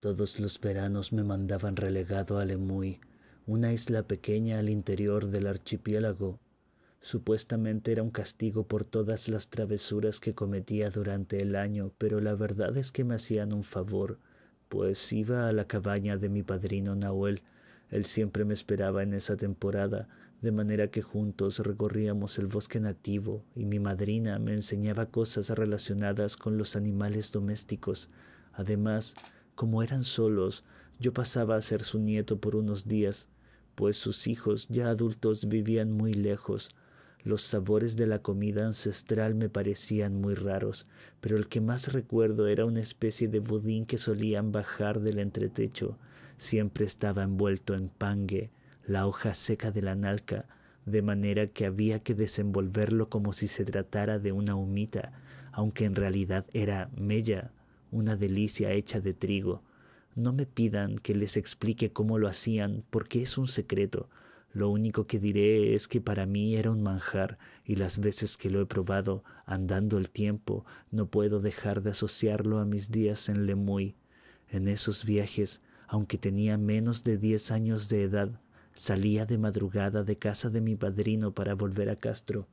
Todos los veranos me mandaban relegado a Lemuy, una isla pequeña al interior del archipiélago. Supuestamente era un castigo por todas las travesuras que cometía durante el año, pero la verdad es que me hacían un favor, pues iba a la cabaña de mi padrino Nahuel. Él siempre me esperaba en esa temporada, de manera que juntos recorríamos el bosque nativo y mi madrina me enseñaba cosas relacionadas con los animales domésticos. Además, como eran solos, yo pasaba a ser su nieto por unos días, pues sus hijos ya adultos vivían muy lejos. Los sabores de la comida ancestral me parecían muy raros, pero el que más recuerdo era una especie de budín que solían bajar del entretecho. Siempre estaba envuelto en pangue, la hoja seca de la nalca, de manera que había que desenvolverlo como si se tratara de una humita, aunque en realidad era mella, una delicia hecha de trigo. No me pidan que les explique cómo lo hacían, porque es un secreto. Lo único que diré es que para mí era un manjar, y las veces que lo he probado, andando el tiempo, no puedo dejar de asociarlo a mis días en Lemuy. En esos viajes, aunque tenía menos de diez años de edad, salía de madrugada de casa de mi padrino para volver a Castro.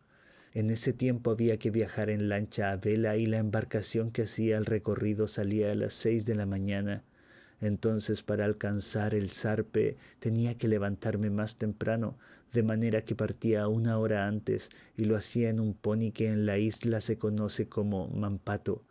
En ese tiempo había que viajar en lancha a vela y la embarcación que hacía el recorrido salía a las seis de la mañana. Entonces para alcanzar el zarpe tenía que levantarme más temprano, de manera que partía una hora antes y lo hacía en un pony que en la isla se conoce como Mampato.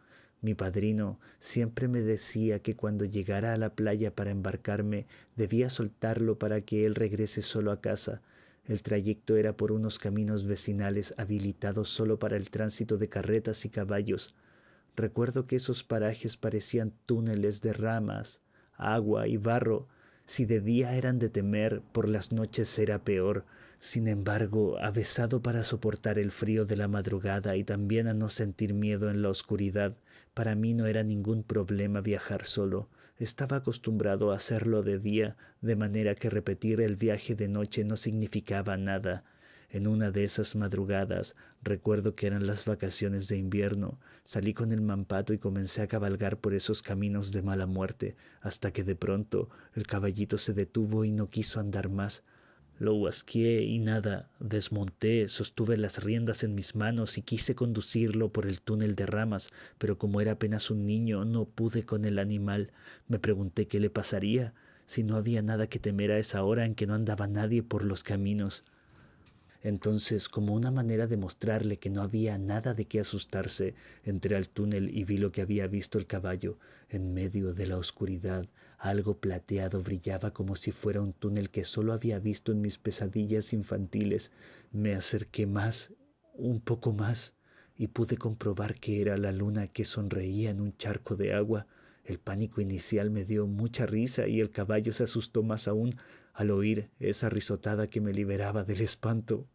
Mi padrino siempre me decía que cuando llegara a la playa para embarcarme debía soltarlo para que él regrese solo a casa, el trayecto era por unos caminos vecinales habilitados solo para el tránsito de carretas y caballos. Recuerdo que esos parajes parecían túneles de ramas, agua y barro, si de día eran de temer, por las noches era peor. Sin embargo, avesado para soportar el frío de la madrugada y también a no sentir miedo en la oscuridad, para mí no era ningún problema viajar solo. Estaba acostumbrado a hacerlo de día, de manera que repetir el viaje de noche no significaba nada. En una de esas madrugadas, recuerdo que eran las vacaciones de invierno, salí con el mampato y comencé a cabalgar por esos caminos de mala muerte, hasta que de pronto el caballito se detuvo y no quiso andar más. Lo huasqué y nada, desmonté, sostuve las riendas en mis manos y quise conducirlo por el túnel de ramas, pero como era apenas un niño no pude con el animal. Me pregunté qué le pasaría, si no había nada que temer a esa hora en que no andaba nadie por los caminos. Entonces, como una manera de mostrarle que no había nada de qué asustarse, entré al túnel y vi lo que había visto el caballo. En medio de la oscuridad, algo plateado brillaba como si fuera un túnel que solo había visto en mis pesadillas infantiles. Me acerqué más, un poco más, y pude comprobar que era la luna que sonreía en un charco de agua. El pánico inicial me dio mucha risa y el caballo se asustó más aún al oír esa risotada que me liberaba del espanto.